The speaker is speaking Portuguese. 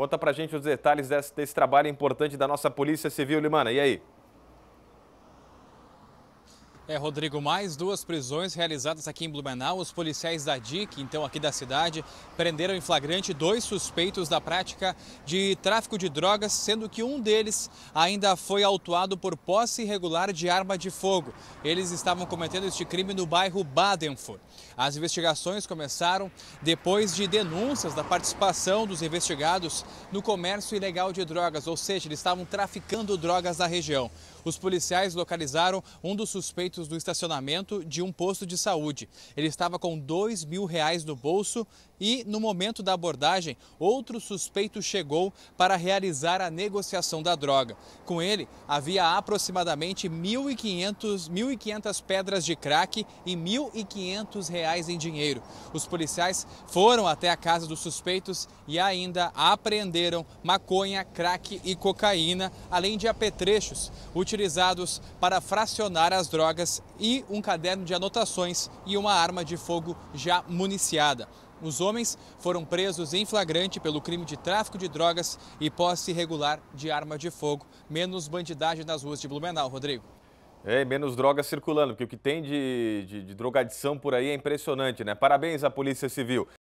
Conta pra gente os detalhes desse, desse trabalho importante da nossa Polícia Civil, Limana. E aí? É, Rodrigo, mais duas prisões realizadas aqui em Blumenau. Os policiais da DIC, então aqui da cidade, prenderam em flagrante dois suspeitos da prática de tráfico de drogas, sendo que um deles ainda foi autuado por posse irregular de arma de fogo. Eles estavam cometendo este crime no bairro Badenfurt. As investigações começaram depois de denúncias da participação dos investigados no comércio ilegal de drogas, ou seja, eles estavam traficando drogas na região. Os policiais localizaram um dos suspeitos metros do estacionamento de um posto de saúde. Ele estava com dois mil reais no bolso e, no momento da abordagem, outro suspeito chegou para realizar a negociação da droga. Com ele, havia aproximadamente 1.500 pedras de crack e 1.500 reais em dinheiro. Os policiais foram até a casa dos suspeitos e ainda apreenderam maconha, crack e cocaína, além de apetrechos utilizados para fracionar as drogas e um caderno de anotações e uma arma de fogo já municiada. Os homens foram presos em flagrante pelo crime de tráfico de drogas e posse irregular de arma de fogo, menos bandidagem nas ruas de Blumenau, Rodrigo. É, menos drogas circulando, porque o que tem de, de, de drogadição por aí é impressionante, né? Parabéns à Polícia Civil.